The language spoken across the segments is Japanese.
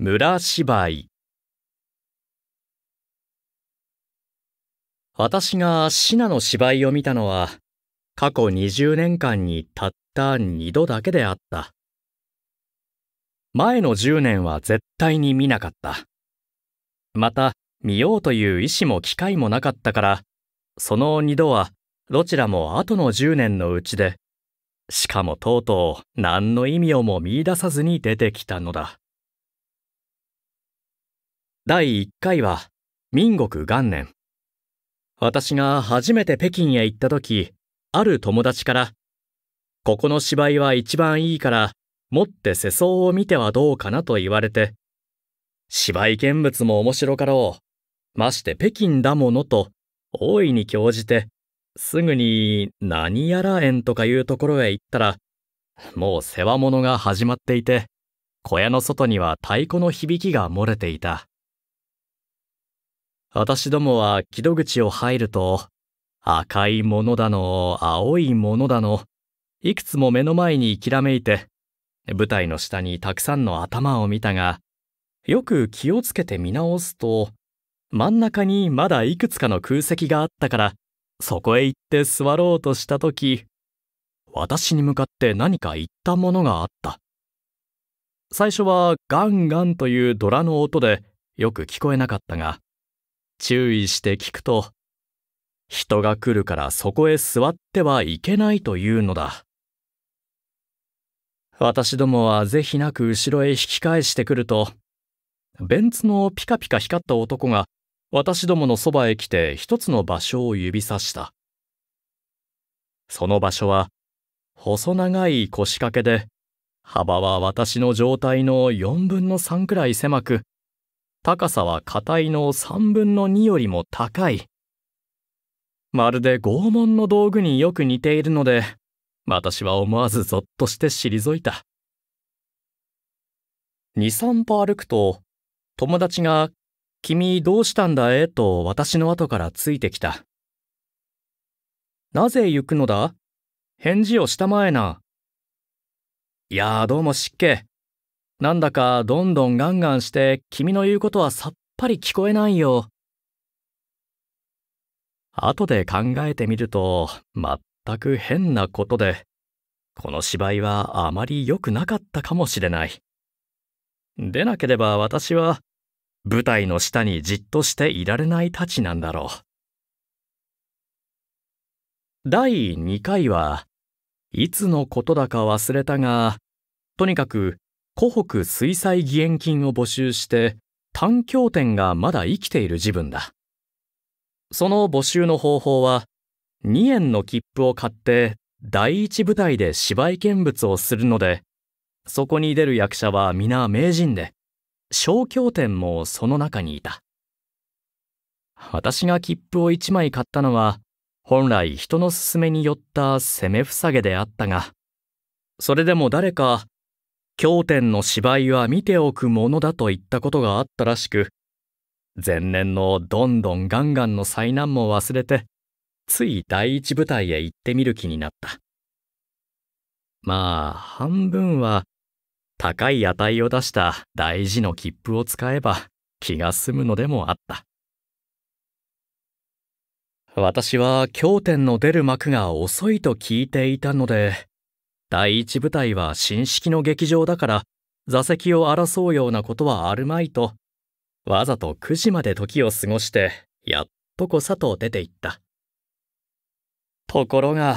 村芝居私がシナの芝居を見たのは過去20年間にたった2度だけであった前の10年は絶対に見なかったまた見ようという意思も機会もなかったからその2度はどちらも後の10年のうちでしかもとうとう何の意味をも見いださずに出てきたのだ第1回は民国元年私が初めて北京へ行った時ある友達から「ここの芝居は一番いいから持って世相を見てはどうかな」と言われて「芝居見物も面白かろうまして北京だもの」と大いに興じてすぐに何やら園とかいうところへ行ったらもう世話物が始まっていて小屋の外には太鼓の響きが漏れていた。私どもは木戸口を入ると、赤いものだの、青いものだの、いくつも目の前にきらめいて、舞台の下にたくさんの頭を見たが、よく気をつけて見直すと、真ん中にまだいくつかの空席があったから、そこへ行って座ろうとした時、私に向かって何か言ったものがあった。最初はガンガンというドラの音でよく聞こえなかったが、注意して聞くと、人が来るからそこへ座ってはいけないというのだ。私どもは是非なく後ろへ引き返してくると、ベンツのピカピカ光った男が私どものそばへ来て一つの場所を指さした。その場所は、細長い腰掛けで、幅は私の状態の4分の3くらい狭く、高さは硬いの3分の2よりも高い。まるで拷問の道具によく似ているので、私は思わずぞっとして退いた。2、3歩歩くと、友達が、君どうしたんだえと私の後からついてきた。なぜ行くのだ返事をしたまえな。いやあどうも失敬。なんだかどんどんガンガンして君の言うことはさっぱり聞こえないよ。後で考えてみると全く変なことで、この芝居はあまり良くなかったかもしれない。でなければ私は舞台の下にじっとしていられないたちなんだろう。第2回はいつのことだか忘れたが、とにかく湖北水彩義援金を募集して単経典がまだ生きている時分だその募集の方法は2円の切符を買って第一舞台で芝居見物をするのでそこに出る役者は皆名人で小経典もその中にいた私が切符を1枚買ったのは本来人の勧めによった攻めふさげであったがそれでも誰か経典の芝居は見ておくものだと言ったことがあったらしく前年のどんどんガンガンの災難も忘れてつい第一部隊へ行ってみる気になったまあ半分は高い値を出した大事の切符を使えば気が済むのでもあった私は経典の出る幕が遅いと聞いていたので第一部隊は新式の劇場だから座席を争うようなことはあるまいとわざと9時まで時を過ごしてやっとこさと出て行ったところが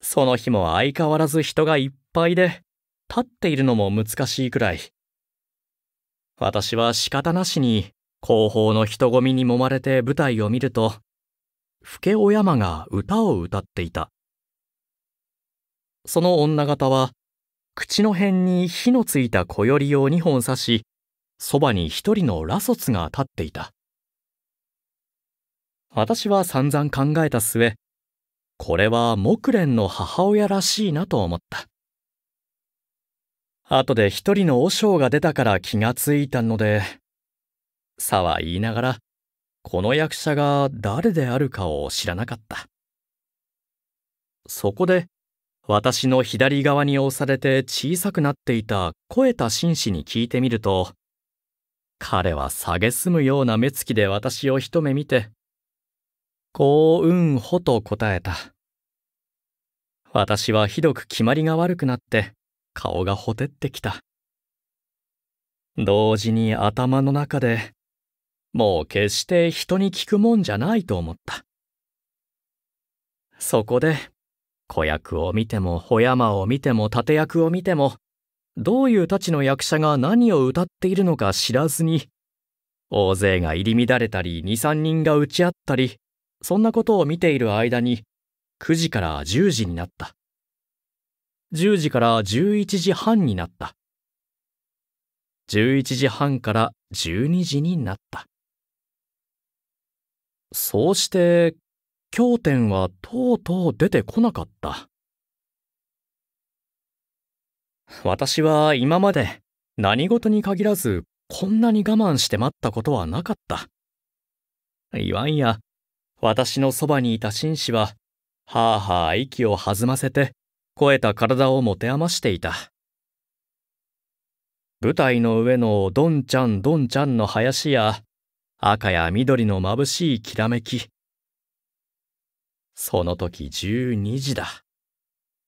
その日も相変わらず人がいっぱいで立っているのも難しいくらい私は仕方なしに後方の人混みに揉まれて舞台を見ると老けお山が歌を歌っていたその女方は、口の辺に火のついた小よりを2本刺し、そばに一人の羅卒が立っていた。私は散々考えた末、これは木蓮の母親らしいなと思った。後で一人の和尚が出たから気がついたので、さは言いながら、この役者が誰であるかを知らなかった。そこで、私の左側に押されて小さくなっていた肥えた紳士に聞いてみると、彼は蔑むような目つきで私を一目見て、幸運ほと答えた。私はひどく決まりが悪くなって、顔がほてってきた。同時に頭の中で、もう決して人に聞くもんじゃないと思った。そこで子役を見ても、ほ山を見ても、盾役を見ても、どういうたちの役者が何を歌っているのか知らずに、大勢が入り乱れたり、2、3人が打ち合ったり、そんなことを見ている間に、9時から10時になった。10時から11時半になった。11時半から12時になった。そうして経典はとうとう出てこなかった私は今まで何事に限らずこんなに我慢して待ったことはなかったいわんや私のそばにいた紳士ははあはあ息を弾ませて肥えた体を持て余していた舞台の上のどんちゃんどんちゃんの林や赤や緑のまぶしいきらめきその時12時だ。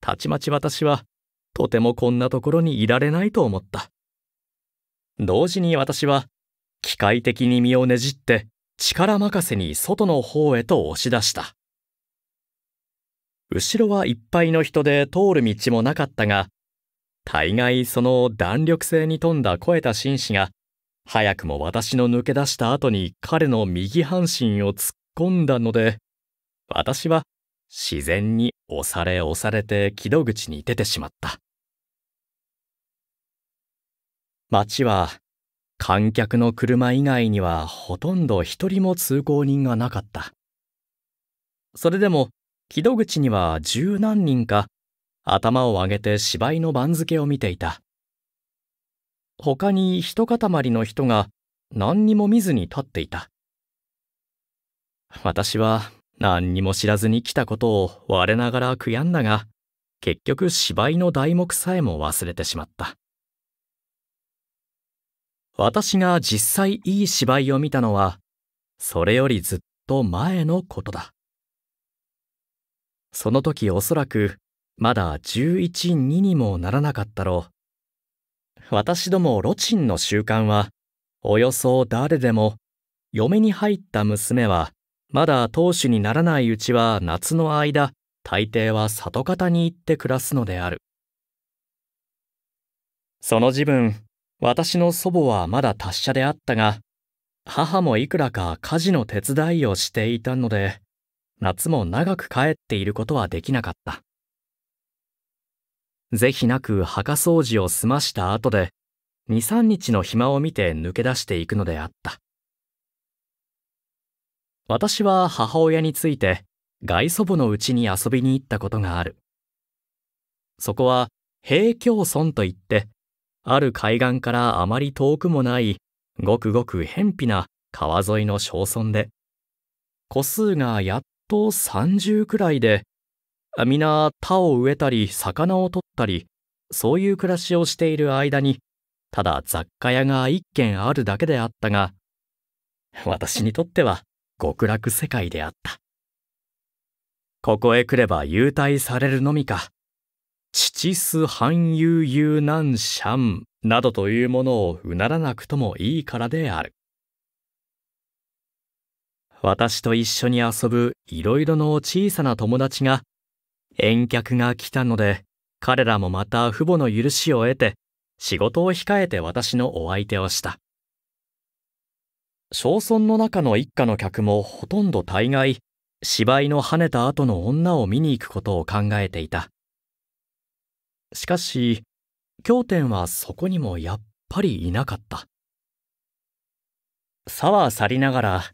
たちまち私は、とてもこんなところにいられないと思った。同時に私は、機械的に身をねじって、力任せに外の方へと押し出した。後ろはいっぱいの人で通る道もなかったが、大概その弾力性に富んだ肥えた紳士が、早くも私の抜け出した後に彼の右半身を突っ込んだので、私は自然に押され押されて木戸口に出てしまった町は観客の車以外にはほとんど一人も通行人がなかったそれでも木戸口には十何人か頭を上げて芝居の番付を見ていた他に一塊の人が何にも見ずに立っていた私は何にも知らずに来たことを我ながら悔やんだが、結局芝居の題目さえも忘れてしまった。私が実際いい芝居を見たのは、それよりずっと前のことだ。その時おそらく、まだ11、2にもならなかったろう。私どもロチンの習慣は、およそ誰でも、嫁に入った娘は、まだ当主にならないうちは夏の間大抵は里方に行って暮らすのであるその時分私の祖母はまだ達者であったが母もいくらか家事の手伝いをしていたので夏も長く帰っていることはできなかった是非なく墓掃除を済ました後で23日の暇を見て抜け出していくのであった私は母親について外祖母のうちに遊びに行ったことがある。そこは平京村といって、ある海岸からあまり遠くもないごくごく偏僻な川沿いの小村で、個数がやっと30くらいで、皆田を植えたり魚を取ったり、そういう暮らしをしている間に、ただ雑貨屋が一軒あるだけであったが、私にとっては極楽世界であったここへ来れば優待されるのみか父す半遊遊難シャンなどというものをうならなくともいいからである私と一緒に遊ぶいろいろの小さな友達が遠客が来たので彼らもまた父母の許しを得て仕事を控えて私のお相手をした小村の中の一家の客もほとんど大概芝居の跳ねた後の女を見に行くことを考えていたしかし経典はそこにもやっぱりいなかったさは去りながら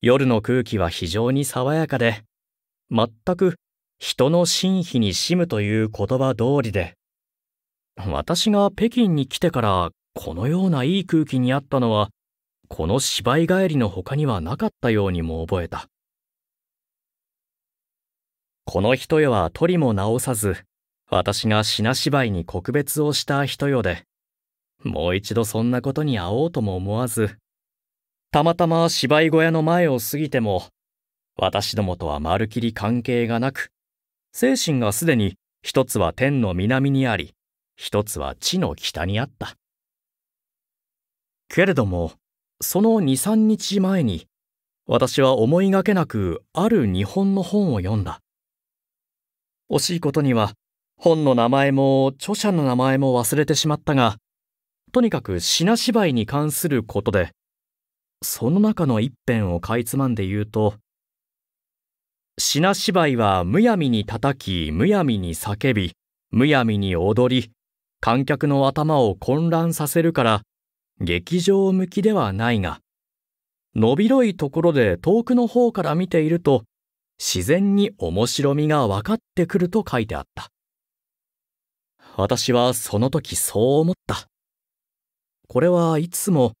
夜の空気は非常に爽やかで全く人の真秘にしむという言葉通りで私が北京に来てからこのようないい空気にあったのはこの芝居帰りの他にはなかったようにも覚えた。この人よは取りも直さず、私が品芝居に告別をした一夜で、もう一度そんなことに会おうとも思わず、たまたま芝居小屋の前を過ぎても、私どもとはまるきり関係がなく、精神がすでに一つは天の南にあり、一つは地の北にあった。けれども、その23日前に私は思いがけなくある日本の本を読んだ惜しいことには本の名前も著者の名前も忘れてしまったがとにかく品芝居に関することでその中の一編をかいつまんで言うと品芝居はむやみに叩きむやみに叫びむやみに踊り観客の頭を混乱させるから劇場向きではないが、伸びろいところで遠くの方から見ていると、自然に面白みが分かってくると書いてあった。私はその時そう思った。これはいつも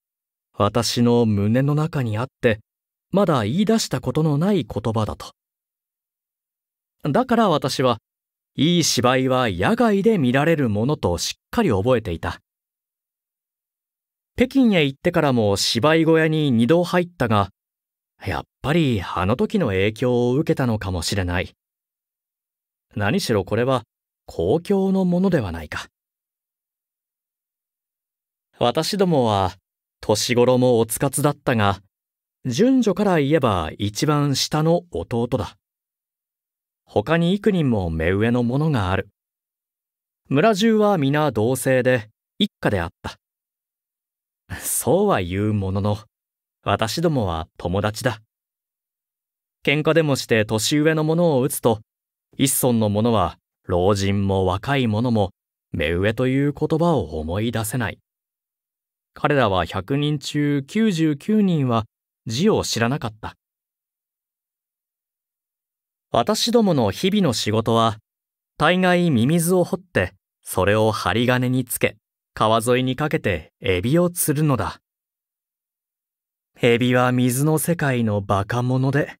私の胸の中にあって、まだ言い出したことのない言葉だと。だから私は、いい芝居は野外で見られるものとしっかり覚えていた。北京へ行ってからも芝居小屋に2度入ったが、やっぱりあの時の影響を受けたのかもしれない。何しろこれは公共のものではないか。私どもは年頃もおつかつだったが、順序から言えば一番下の弟だ。他に幾人も目上のものがある。村中は皆同姓で一家であった。そうは言うものの、私どもは友達だ。喧嘩でもして年上の者を撃つと、一村の者は老人も若い者も目上という言葉を思い出せない。彼らは100人中99人は字を知らなかった。私どもの日々の仕事は、大概ミミズを掘って、それを針金につけ、川沿いにかけてエビを釣るのだ。エビは水の世界のバカ者で、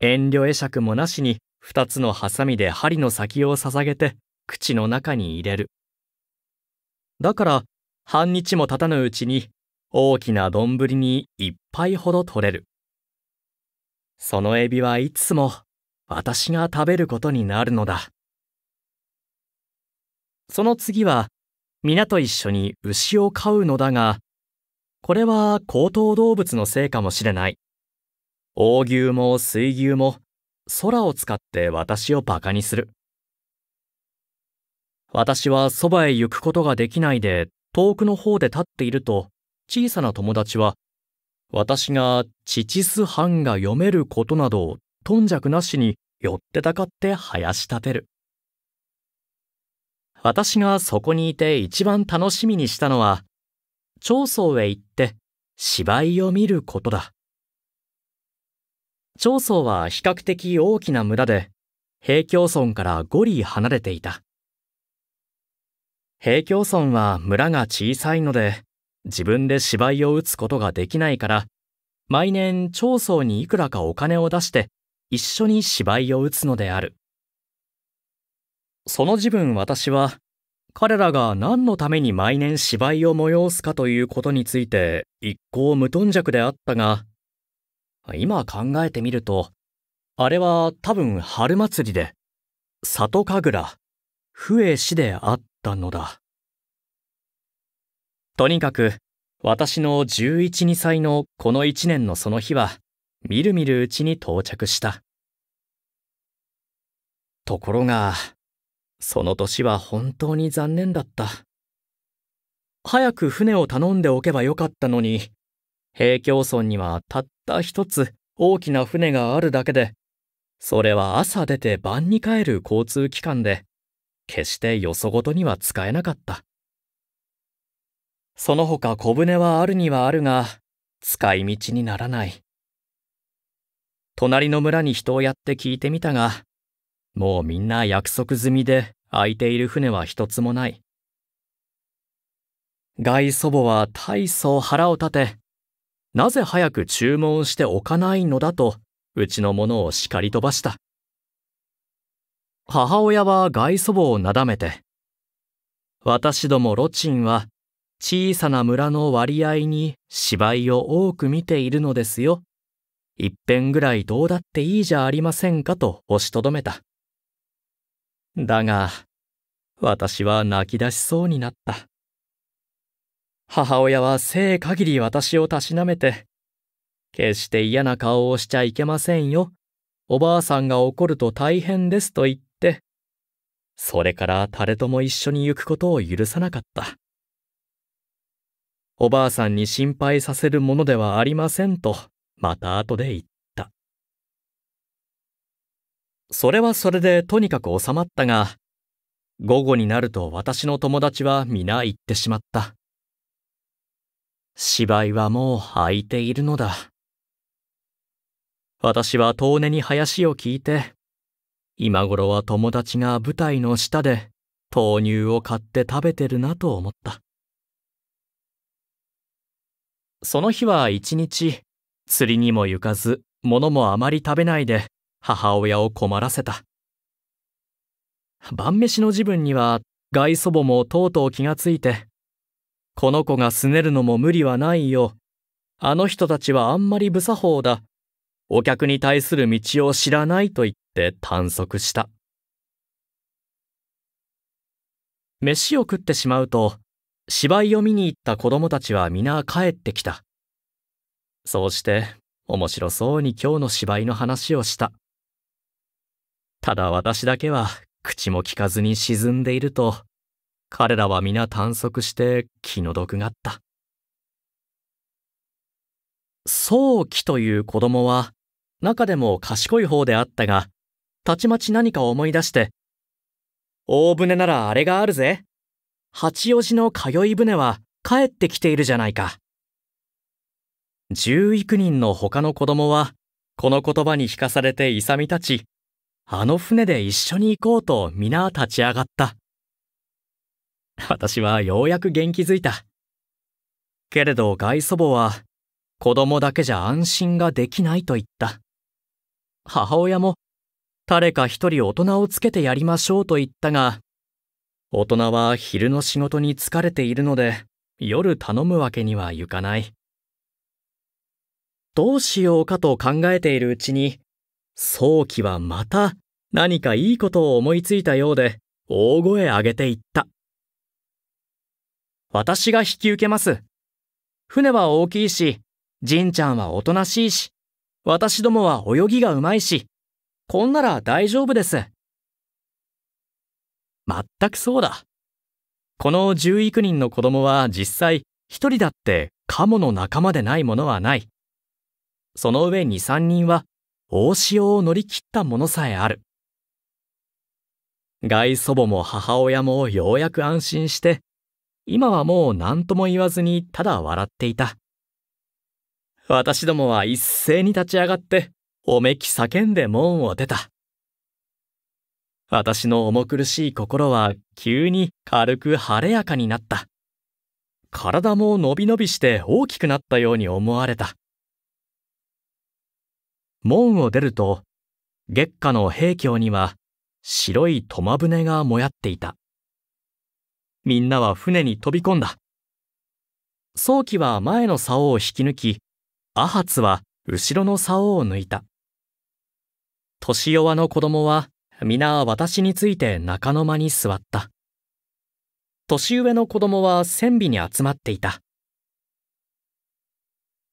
遠慮会釈もなしに二つのハサミで針の先を捧げて口の中に入れる。だから半日も経たぬうちに大きな丼に一杯ほど取れる。そのエビはいつも私が食べることになるのだ。その次は皆と一緒に牛を飼うのだが、これは高等動物のせいかもしれない。大牛も水牛も空を使って私を馬鹿にする。私はそばへ行くことができないで遠くの方で立っていると小さな友達は私がチチスハンが読めることなど頓着なしに寄ってたかって生やし立てる。私がそこにいて一番楽しみにしたのは、長宗へ行って芝居を見ることだ。長宗は比較的大きな村で、平京村から五里離れていた。平京村は村が小さいので、自分で芝居を打つことができないから、毎年長宗にいくらかお金を出して、一緒に芝居を打つのである。その時分私は彼らが何のために毎年芝居を催すかということについて一向無頓着であったが今考えてみるとあれは多分春祭りで里神楽笛師であったのだとにかく私の112歳のこの1年のその日はみるみるうちに到着したところがその年は本当に残念だった。早く船を頼んでおけばよかったのに、平京村にはたった一つ大きな船があるだけで、それは朝出て晩に帰る交通機関で、決してよそごとには使えなかった。その他小舟はあるにはあるが、使い道にならない。隣の村に人をやって聞いてみたが、もうみんな約束済みで空いている船は一つもない。外祖母は大層腹を立て、なぜ早く注文しておかないのだと、うちの者を叱り飛ばした。母親は外祖母をなだめて、私どもロチンは小さな村の割合に芝居を多く見ているのですよ。一遍ぐらいどうだっていいじゃありませんかと押しとどめた。だが、私は泣き出しそうになった。母親はせい限り私をたしなめて、決して嫌な顔をしちゃいけませんよ。おばあさんが怒ると大変ですと言って、それから誰とも一緒に行くことを許さなかった。おばあさんに心配させるものではありませんと、また後で言った。それはそれでとにかく収まったが、午後になると私の友達は皆行ってしまった。芝居はもう空いているのだ。私は遠寝に林を聞いて、今頃は友達が舞台の下で豆乳を買って食べてるなと思った。その日は一日、釣りにも行かず、物もあまり食べないで、母親を困らせた晩飯の時分には外祖母もとうとう気がついてこの子がすねるのも無理はないよあの人たちはあんまり無作法だお客に対する道を知らないと言って探索した飯を食ってしまうと芝居を見に行った子供たちは皆帰ってきたそうして面白そうに今日の芝居の話をしたただ私だけは口も聞かずに沈んでいると、彼らは皆探索して気の毒があった。早期という子供は、中でも賢い方であったが、たちまち何か思い出して、大船ならあれがあるぜ。八王子の通い船は帰ってきているじゃないか。十幾人の他の子供は、この言葉に引かされて勇み立ち、あの船で一緒に行こうと皆立ち上がった。私はようやく元気づいた。けれど外祖母は、子供だけじゃ安心ができないと言った。母親も、誰か一人大人をつけてやりましょうと言ったが、大人は昼の仕事に疲れているので、夜頼むわけにはいかない。どうしようかと考えているうちに、早期はまた何かいいことを思いついたようで大声上げていった。私が引き受けます。船は大きいし、じんちゃんはおとなしいし、私どもは泳ぎがうまいし、こんなら大丈夫です。まったくそうだ。この十幾人の子供は実際一人だってカモの仲間でないものはない。その上二三人は大潮を乗り切ったものさえある。外祖母も母親もようやく安心して、今はもう何とも言わずにただ笑っていた。私どもは一斉に立ち上がって、おめき叫んで門を出た。私の重苦しい心は急に軽く晴れやかになった。体も伸び伸びして大きくなったように思われた。門を出ると月下の兵橋には白い苫舟がもやっていたみんなは船に飛び込んだ早期は前の竿を引き抜きアハツは後ろの竿を抜いた年弱の子供は皆私について中の間に座った年上の子供は船尾に集まっていた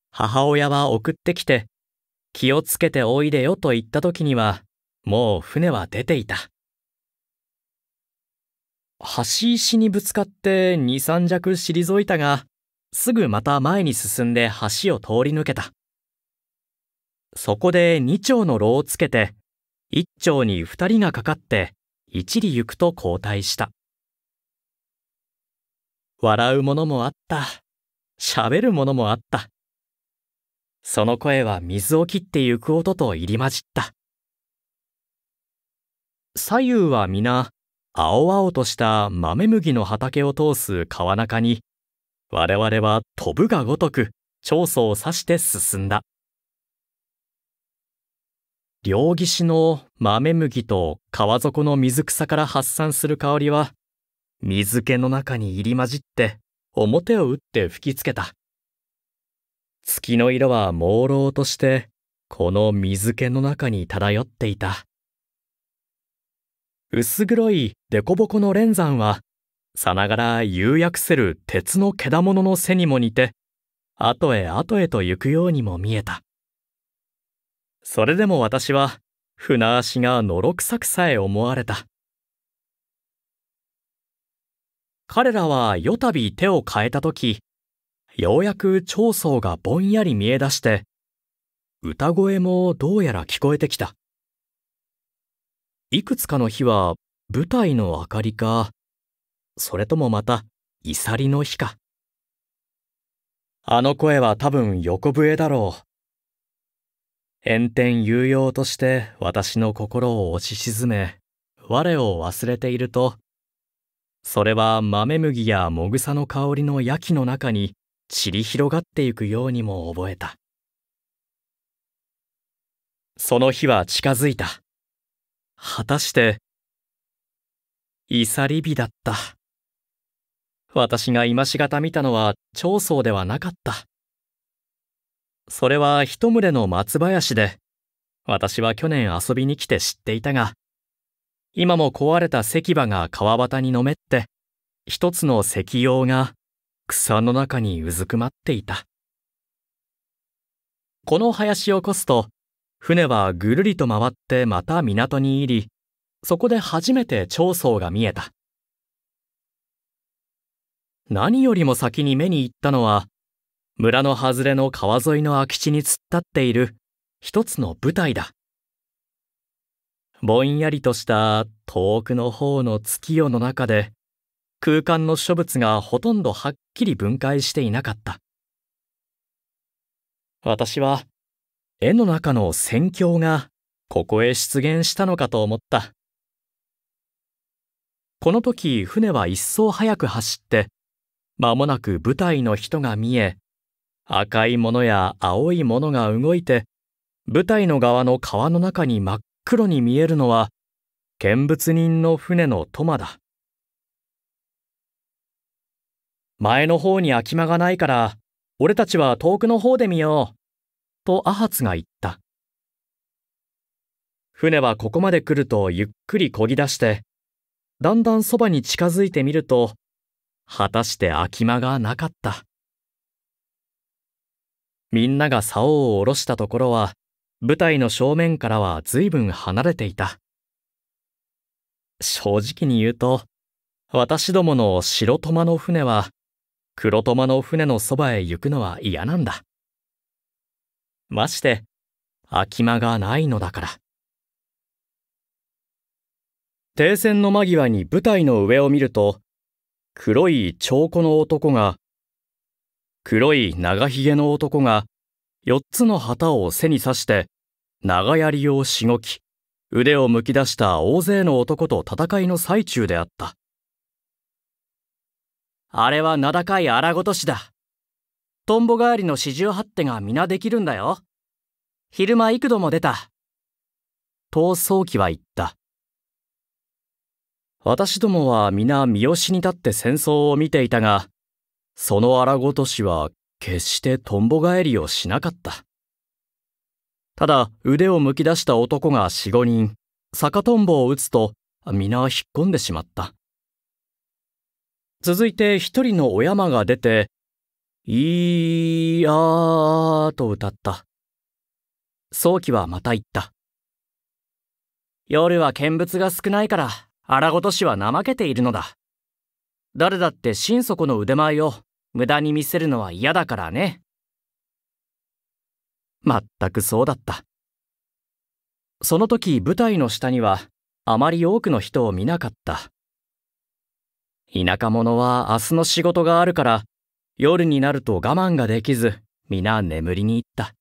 母親は送ってきて気をつけておいでよと言った時には、もう船は出ていた。橋石にぶつかって二三尺退いたが、すぐまた前に進んで橋を通り抜けた。そこで二丁の炉をつけて、一丁に二人がかかって、一里行くと交代した。笑うものもあった。喋るものもあった。その声は水を切ってゆく音と入り混じった左右は皆青々とした豆麦の畑を通す川中に我々は飛ぶがごとく長宗を刺して進んだ両岸の豆麦と川底の水草から発散する香りは水気の中に入り混じって表を打って吹きつけた月の色は朦朧として、この水気の中に漂っていた。薄黒い凸凹の連山は、さながら釉薬せる鉄のけだものの背にも似て、後へ後へと行くようにも見えた。それでも私は、船足がのろくさくさえ思われた。彼らはよたび手を変えた時ようやく長層がぼんやり見え出して、歌声もどうやら聞こえてきた。いくつかの日は舞台の明かりか、それともまた、いさりの日か。あの声は多分横笛だろう。炎天有用として私の心を押し沈め、我を忘れていると、それは豆麦やもぐさの香りの焼きの中に散り広がってゆくようにも覚えたその日は近づいた果たしてイサ日だった私が今しがた見たのは長宗ではなかったそれは一群れの松林で私は去年遊びに来て知っていたが今も壊れた石馬が川端にのめって一つの石用が草の中にうずくまっていた。この林を越すと、船はぐるりと回ってまた港に入り、そこで初めて長宗が見えた。何よりも先に目に行ったのは、村の外れの川沿いの空き地に突っ立っている一つの舞台だ。ぼんやりとした遠くの方の月夜の中で、空間の諸物がほとんどはっきり分解していなかった。私は絵の中の戦況がここへ出現したのかと思った。この時船は一層早く走って間もなく舞台の人が見え赤いものや青いものが動いて舞台の側の川の中に真っ黒に見えるのは見物人の船のトマだ。前の方に空き間がないから、俺たちは遠くの方で見よう。とアハツが言った。船はここまで来るとゆっくり漕ぎ出して、だんだんそばに近づいてみると、果たして空き間がなかった。みんなが竿を下ろしたところは、舞台の正面からは随分離れていた。正直に言うと、私どもの白玉の船は、黒玉の船のそばへ行くのは嫌なんだ。まして、空き間がないのだから。停戦の間際に舞台の上を見ると、黒い彫子の男が、黒い長ひげの男が、四つの旗を背に刺して、長槍をしごき、腕をむき出した大勢の男と戦いの最中であった。あれは名高い荒ごとしだ。トンボ帰りの四十八手が皆できるんだよ。昼間幾度も出た。と早期は言った。私どもは皆三好に立って戦争を見ていたが、その荒ごとしは決してトンボ返りをしなかった。ただ腕をむき出した男が四五人、逆トンボを打つと皆引っ込んでしまった。続いて一人のお山が出て、いーあーと歌った。早期はまた言った。夜は見物が少ないから、荒事しは怠けているのだ。誰だって心底の腕前を無駄に見せるのは嫌だからね。まったくそうだった。その時舞台の下にはあまり多くの人を見なかった。田舎者は明日の仕事があるから、夜になると我慢ができず、皆眠りに行った。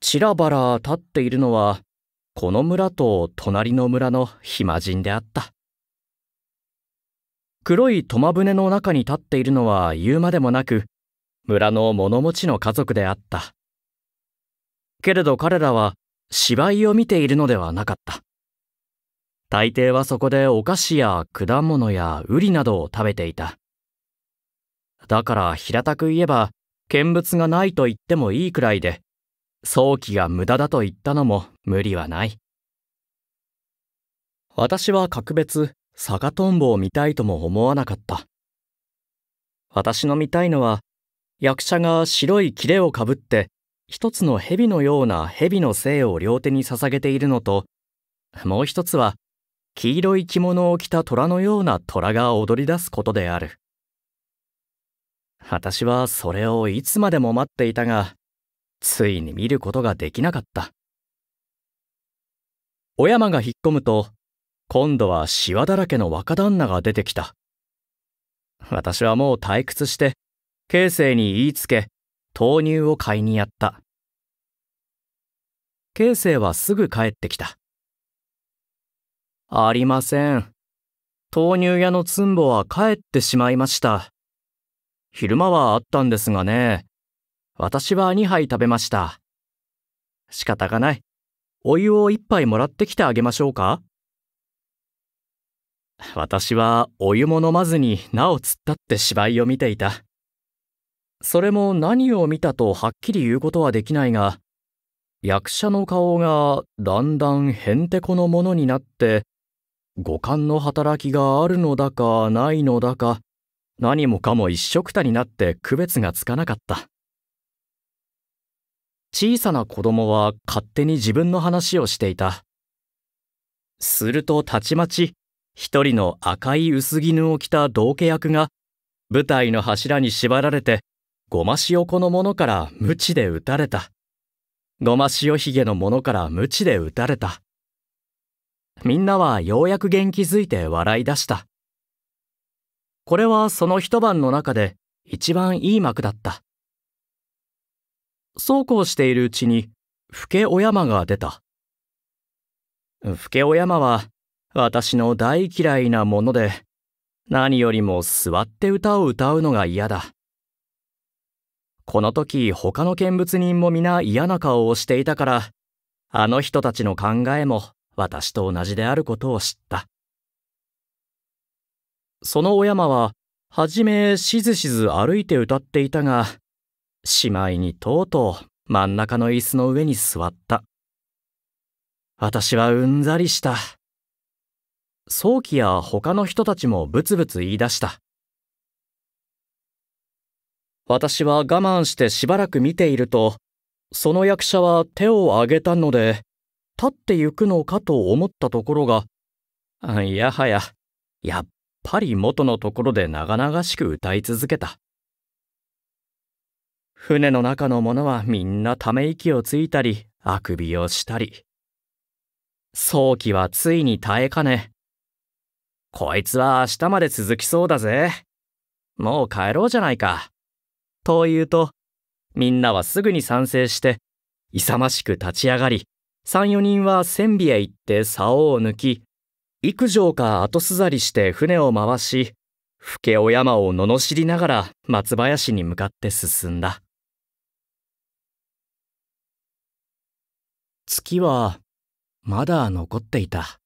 ちらばら立っているのは、この村と隣の村の暇人であった。黒い苫舟の中に立っているのは言うまでもなく、村の物持ちの家族であった。けれど彼らは芝居を見ているのではなかった。大抵はそこでお菓子や果物やウリなどを食べていた。だから平たく言えば、見物がないと言ってもいいくらいで、早期が無駄だと言ったのも無理はない。私は格別、坂とんぼを見たいとも思わなかった。私の見たいのは、役者が白いキれをかぶって、一つの蛇のような蛇の精を両手に捧げているのと、もう一つは、黄色い着物を着た虎のような虎が踊り出すことである。私はそれをいつまでも待っていたが、ついに見ることができなかった。小山が引っ込むと、今度はシワだらけの若旦那が出てきた。私はもう退屈して、慶生に言いつけ、豆乳を買いにやった。慶生はすぐ帰ってきた。ありません。豆乳屋のつんぼは帰ってしまいました。昼間はあったんですがね。私は2杯食べました。仕方がない。お湯を1杯もらってきてあげましょうか私はお湯も飲まずになお突ったって芝居を見ていた。それも何を見たとはっきり言うことはできないが、役者の顔がだんだんへんてこのものになって、五感の働きがあるのだかないのだか何もかも一緒くたになって区別がつかなかった小さな子供は勝手に自分の話をしていたするとたちまち一人の赤い薄絹を着た道化役が舞台の柱に縛られてごま塩この者から無知で打たれたごま塩ひげの者から無知で打たれたみんなはようやく元気づいて笑い出した。これはその一晩の中で一番いい幕だった。そうこうしているうちに、ふけお山が出た。ふけお山は、私の大嫌いなもので、何よりも座って歌を歌うのが嫌だ。この時他の見物人も皆嫌な顔をしていたから、あの人たちの考えも私と同じであることを知った。そのお山は、はじめしずしず歩いて歌っていたが、しまいにとうとう真ん中の椅子の上に座った。私はうんざりした。早期や他の人たちもブツブツ言い出した。私は我慢してしばらく見ていると、その役者は手を挙げたので、立ってゆくのかと思ったところが、いやはや、やっぱり元のところで長々しく歌い続けた。船の中の者はみんなため息をついたり、あくびをしたり。早期はついに耐えかね。こいつは明日まで続きそうだぜ。もう帰ろうじゃないか。と言うと、みんなはすぐに賛成して、勇ましく立ち上がり、3、4人は船尾へ行って竿を抜き、幾畳か後すざりして船を回し、老けお山を罵りながら松林に向かって進んだ。月はまだ残っていた。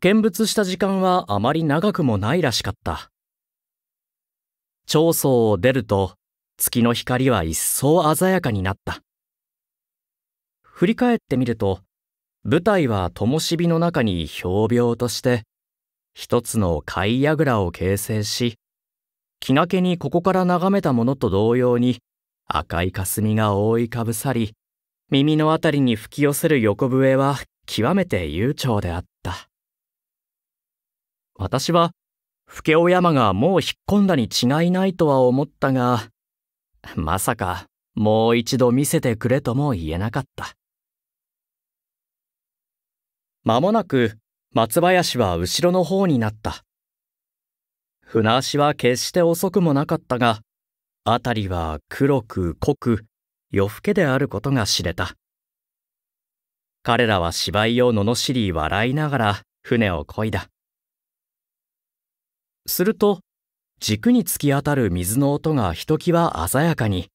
見物した時間はあまり長くもないらしかった。長宗を出ると月の光は一層鮮やかになった。振り返ってみると舞台は灯火の中に表病として一つの貝櫓を形成し気なけにここから眺めたものと同様に赤い霞が覆いかぶさり耳の辺りに吹き寄せる横笛は極めて悠長であった私は老けお山がもう引っ込んだに違いないとは思ったがまさかもう一度見せてくれとも言えなかった間もなく松林は後ろの方になった。船足は決して遅くもなかったが、辺りは黒く濃く夜更けであることが知れた。彼らは芝居を罵り笑いながら船を漕いだ。すると、軸に突き当たる水の音がひときわ鮮やかに、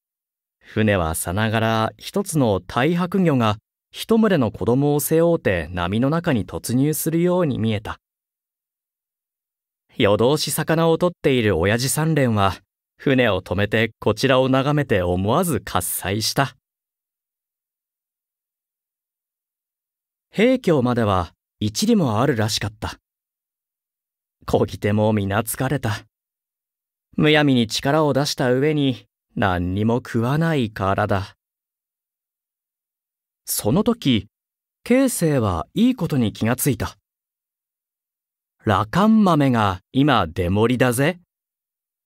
船はさながら一つの大白魚が一群れの子供を背負うて波の中に突入するように見えた夜通し魚を取っている親父三連は船を止めてこちらを眺めて思わず喝采した平京までは一里もあるらしかったこぎ手も皆疲れたむやみに力を出した上に何にも食わない体その時、慶成はいいことに気がついた。羅漢豆が今出盛りだぜ。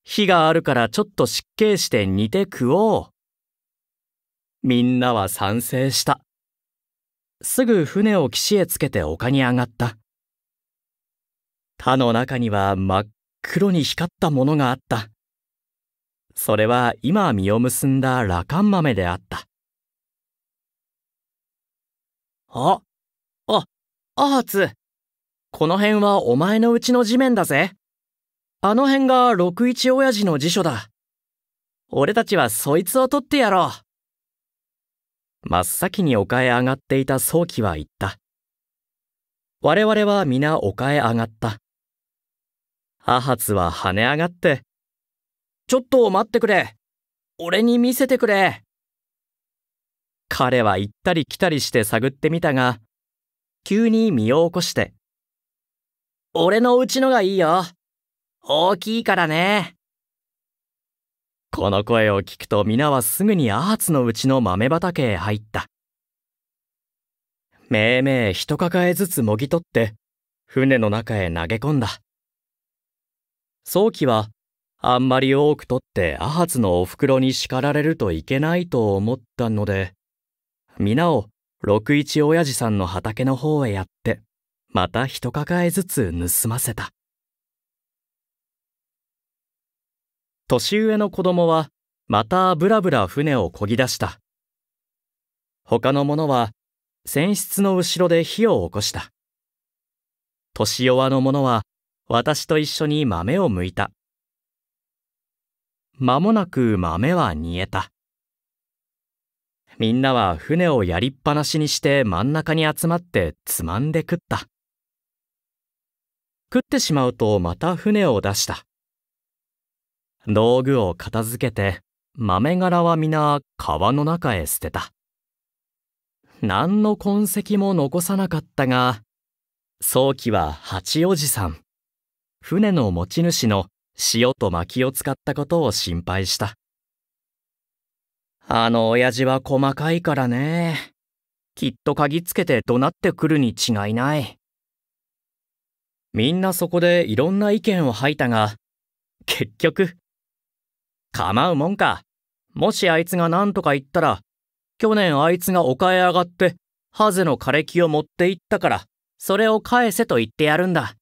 火があるからちょっと失敬して煮て食おう。みんなは賛成した。すぐ船を岸へつけて丘に上がった。田の中には真っ黒に光ったものがあった。それは今実を結んだ羅漢豆であった。あ、あ、アーツ。この辺はお前のうちの地面だぜ。あの辺が六一親父の辞書だ。俺たちはそいつを取ってやろう。真っ先に丘へ上がっていた早期は言った。我々は皆丘へ上がった。アハツは跳ね上がって、ちょっと待ってくれ。俺に見せてくれ。彼は行ったり来たりして探ってみたが、急に身を起こして、俺のうちのがいいよ。大きいからね。この声を聞くと皆はすぐにアーツのうちの豆畑へ入った。めいめい一抱えずつもぎ取って、船の中へ投げ込んだ。早期は、あんまり多く取ってアハツのお袋に叱られるといけないと思ったので、皆を六一親父さんの畑の方へやって、また一抱えずつ盗ませた。年上の子供は、またぶらぶら船をこぎ出した。他の者は、船室の後ろで火を起こした。年弱の者は、私と一緒に豆をむいた。まもなく豆は煮えた。みんなは船をやりっぱなしにして真ん中に集まってつまんで食った。食ってしまうとまた船を出した。道具を片付けて豆殻は皆川の中へ捨てた。何の痕跡も残さなかったが、早期は八おじさん、船の持ち主の塩と薪を使ったことを心配した。あの親父は細かいからね。きっと鍵つけて怒鳴ってくるに違いない。みんなそこでいろんな意見を吐いたが、結局、構うもんか。もしあいつが何とか言ったら、去年あいつが丘へ上がって、ハゼの枯れ木を持って行ったから、それを返せと言ってやるんだ。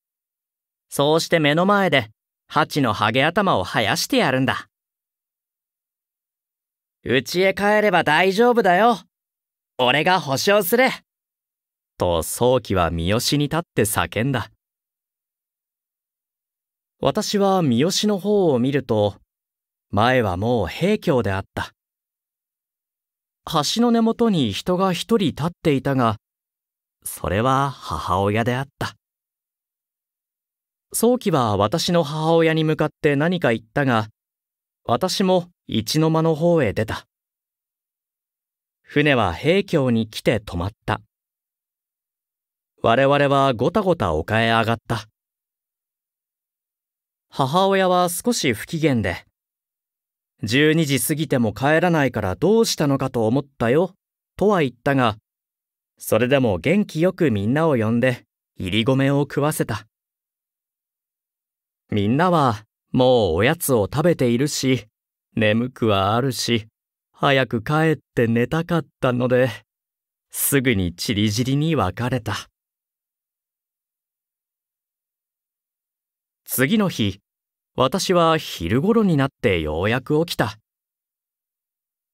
そうして目の前で、ハチのハゲ頭を生やしてやるんだ。家へ帰れば大丈夫だよ。俺が保証する。と、早期は三好に立って叫んだ。私は三好の方を見ると、前はもう平家であった。橋の根元に人が一人立っていたが、それは母親であった。早期は私の母親に向かって何か言ったが、私も一の間の方へ出た。船は平峡に来て止まった。我々はごたごた丘へ上がった。母親は少し不機嫌で、12時過ぎても帰らないからどうしたのかと思ったよ、とは言ったが、それでも元気よくみんなを呼んで、いり米を食わせた。みんなはもうおやつを食べているし、眠くはあるし早く帰って寝たかったのですぐにちりぢりに別れた次の日私は昼ごろになってようやく起きた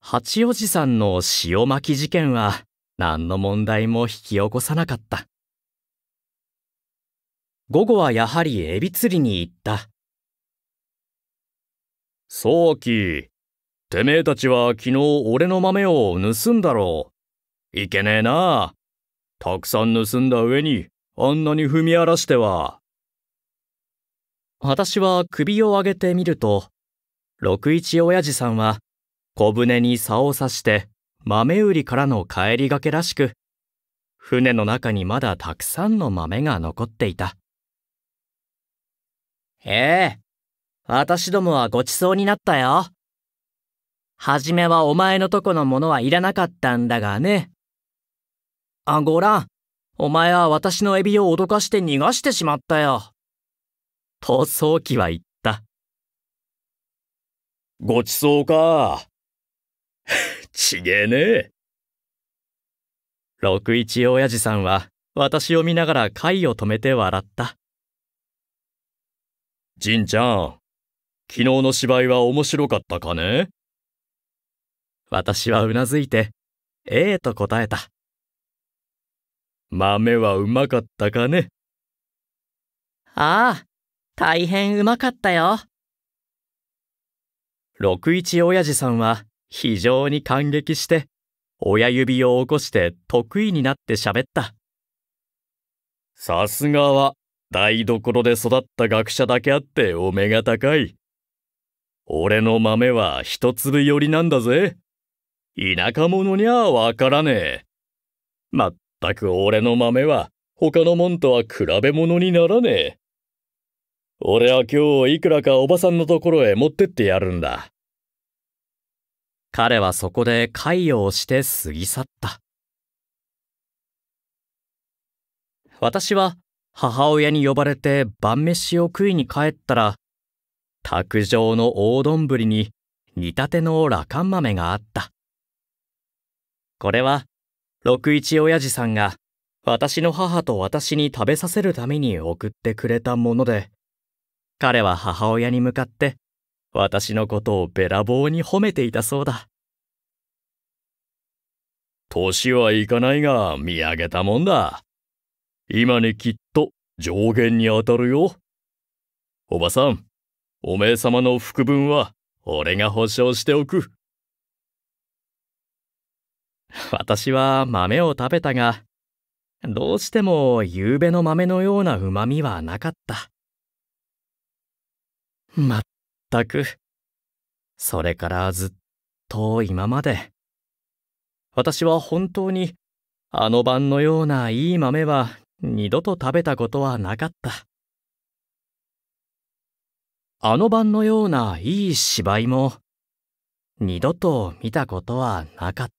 八王子さんの塩巻き事件は何の問題も引き起こさなかった午後はやはりエビ釣りに行ったうき。てめえたちは昨日俺の豆を盗んだろう。いけねえな。たくさん盗んだ上に、あんなに踏み荒らしては。私は首を上げてみると、六一親父さんは小舟に竿を差して豆売りからの帰りがけらしく、船の中にまだたくさんの豆が残っていた。へえ、私どもはごちそうになったよ。はじめはお前のとこのものはいらなかったんだがね。あ、ごらん。お前は私のエビを脅かして逃がしてしまったよ。と、早期は言った。ごちそうか。ちげえね。六一親父さんは私を見ながら貝を止めて笑った。じんちゃん、昨日の芝居は面白かったかね私はうなずいて、ええー、と答えた。豆はうまかったかねああ、大変うまかったよ。六一親父さんは非常に感激して、親指を起こして得意になって喋った。さすがは台所で育った学者だけあってお目が高い。俺の豆は一粒寄りなんだぜ。田舎者にゃわからねえ。まったく俺の豆は他のもんとは比べ物にならねえ。俺は今日いくらかおばさんのところへ持ってってやるんだ。彼はそこで会をして過ぎ去った。私は母親に呼ばれて晩飯を食いに帰ったら卓上の大丼に煮たての羅漢豆があった。これは、六一親父さんが私の母と私に食べさせるために送ってくれたもので、彼は母親に向かって私のことをべらぼうに褒めていたそうだ。年はいかないが見上げたもんだ。今にきっと上限にあたるよ。おばさん、おめえ様の副分は俺が保証しておく。私は豆を食べたが、どうしても夕べの豆のような旨みはなかった。まったく。それからずっと今まで。私は本当にあの晩のようないい豆は二度と食べたことはなかった。あの晩のようないい芝居も二度と見たことはなかった。